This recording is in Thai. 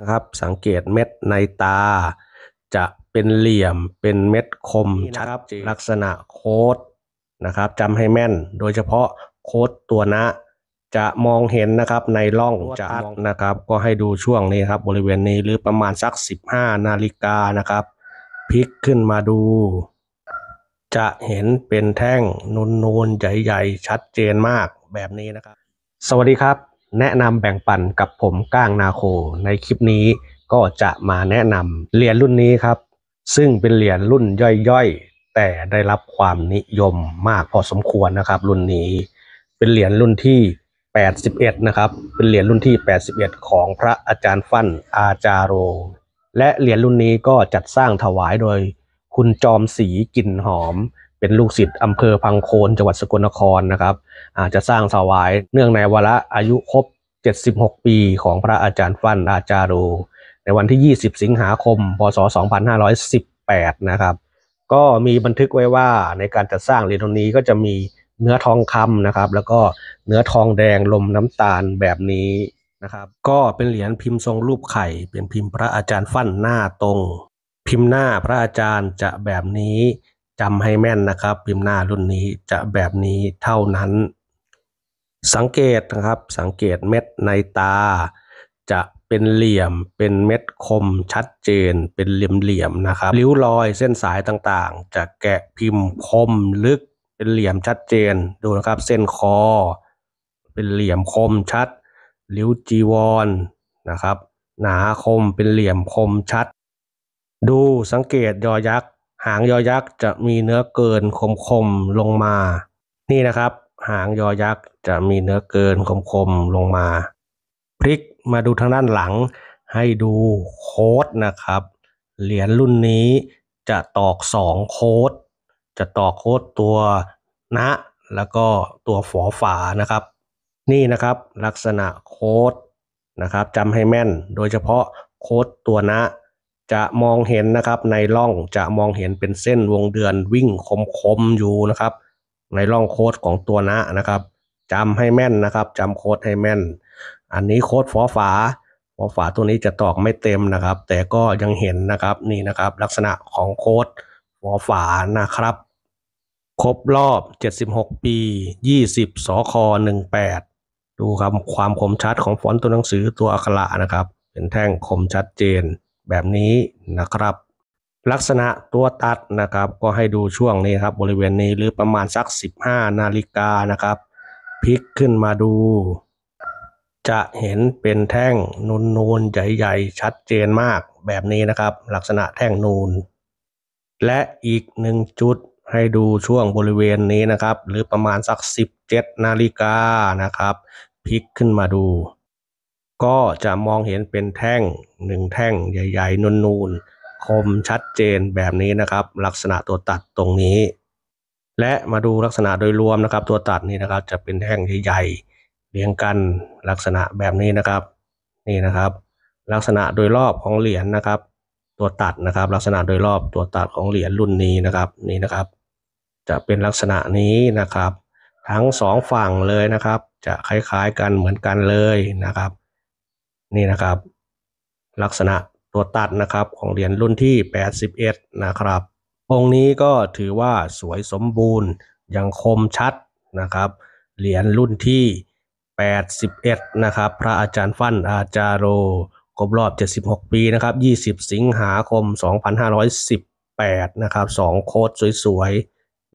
นะครับสังเกตเม็ดในตา จะเป็นเหลี่ยมเป็นเม็ดคม ชัดลักษณะโค้ดนะครับจำให้แม่นโดยเฉพาะโค้ดตัวนะจะมองเห็นนะครับในร่องจะนะครับ ก็ให้ดูช่วงนี้ครับ บริเวณนี้หรือประมาณสัก 15 นาฬิกานะครับ พลิกขึ้นมาดู จะเห็นเป็นแท่งนูนๆ ใหญ่ๆ ชัดเจนมากแบบนี้นะครับ สวัสดีครับแนะนำแบ่งปันกับผมก้างนาโคในคลิปนี้ก็จะมาแนะนำเหรียญรุ่นนี้ครับ ซึ่งเป็นเหรียญรุ่นย่อยๆ แต่ได้รับความนิยมมากพอสมควรนะครับรุ่นนี้ เป็นเหรียญรุ่นที่ 81นะครับเป็นเหรียญรุ่นที่ 81 ของพระอาจารย์ฟั่นอาจารโร และเหรียญรุ่นนี้ก็จัดสร้างถวายโดยคุณจอมศรีกลิ่นหอมเป็นลูกศิษย์อำเภอพังโคนจังหวัดสกลนครนะครับอาจจะสร้างสวายเนื่องในวาระอายุครบ 76 ปีของพระอาจารย์ฟันอาจารู ในวันที่ 20 สิงหาคมพศ 2518นะครับก็มีบันทึกไว้ว่าในการจัดสร้างเหรียญตรงนี้ก็จะมีเนื้อทองคำนะครับ แล้วก็เนื้อทองแดงลมน้ำตาลแบบนี้นะครับ ก็เป็นเหรียญพิมพ์ทรงรูปไข่เป็นพิมพ์พระอาจารย์ฟั่นหน้าตรง พิมพ์หน้าพระอาจารย์จะแบบนี้จำให้แม่นนะครับพิมพ์หน้ารุ่นนี้จะแบบนี้เท่านั้น สังเกตนะครับสังเกตเม็ดในตา จะเป็นเหลี่ยมเป็นเม็ดคมชัดเจน เป็นเหลี่ยมๆนะครับ ริ้วรอยเส้นสายต่างๆ จะแกะพิมพ์คมลึกเป็นเหลี่ยมชัดเจนดูนะครับเส้นคอ เป็นเหลี่ยมคมชัดริ้วจีวรนะครับหนาคมเป็นเหลี่ยมคมชัด ดูสังเกตยอยักษหางยอยักษ์จะมีเนื้อเกินคมๆลงมา นี่นะครับ หางยอยักษ์จะมีเนื้อเกินคมๆลงมาพลิกมาดูทางด้านหลังให้ดูโค้ดนะครับ เหรียญรุ่นนี้จะตอก2โค้ด จะตอกโค้ดตัวนะแล้วก็ตัวฝอฝานะครับ นี่นะครับลักษณะโค้ดนะครับจำให้แม่นโดยเฉพาะโค้ดตัวนะจะมองเห็นนะครับในร่องจะมองเห็นเป็นเส้นวงเดือนวิ่งคมๆอยู่นะครับ ในร่องโค้ดของตัวนะนะครับจำให้แม่นนะครับจำโค้ดให้แม่น อันนี้โค้ดฟอฝาฟอฝาตัวนี้จะตอกไม่เต็มนะครับ แต่ก็ยังเห็นนะครับนี่นะครับลักษณะของโค้ดฟอฝานะครับครบรอบ 76 ปี 20สค18 ดูครับความคมชัดของฟอนต์ตัวหนังสือตัวอักขระนะครับ เป็นแท่งคมชัดเจนแบบนี้นะครับ ลักษณะตัวตัดนะครับก็ให้ดูช่วงนี้ครับบริเวณนี้หรือประมาณสัก 15 นาฬิกานะครับ พลิกขึ้นมาดู จะเห็นเป็นแท่งนูนๆ ใหญ่ๆ ชัดเจนมากแบบนี้นะครับ ลักษณะแท่งนูน และอีกหนึ่งจุดให้ดูช่วงบริเวณนี้นะครับ หรือประมาณสัก 17 นาฬิกานะครับ พลิกขึ้นมาดูก็จะมองเห็นเป็นแท่งหนึ่งแท่งใหญ่ๆนูนๆคมชัดเจนแบบนี้นะครับ ลักษณะตัวตัดตรงนี้ และมาดูลักษณะโดยรวมนะครับ ตัวตัดนี่นะครับ จะเป็นแท่งใหญ่ๆ เรียงกันลักษณะแบบนี้นะครับ นี่นะครับ ลักษณะโดยรอบของเหรียญนนะครับ ตัวตัดนะครับ ลักษณะโดยรอบตัวตัดของเหรียญรุ่นนี้นะครับนี่นะครับ จะเป็นลักษณะนี้นะครับ ทั้งสองฝั่งเลยนะครับจะคล้ายๆ กันเหมือนกันเลยนะครับนี่นะครับลักษณะตัวตัดนะครับของเหรียญรุ่นที่ 81นะครับองค์นี้ก็ถือว่าสวยสมบูรณ์ยังคมชัดนะครับเหรียญรุ่นที่ 81นะครับพระอาจารย์ฟั่นอาจารโรครบรอบ 76 ปีนะครับ 20 สิงหาคม 2518 นะครับ2โคตรสวยๆ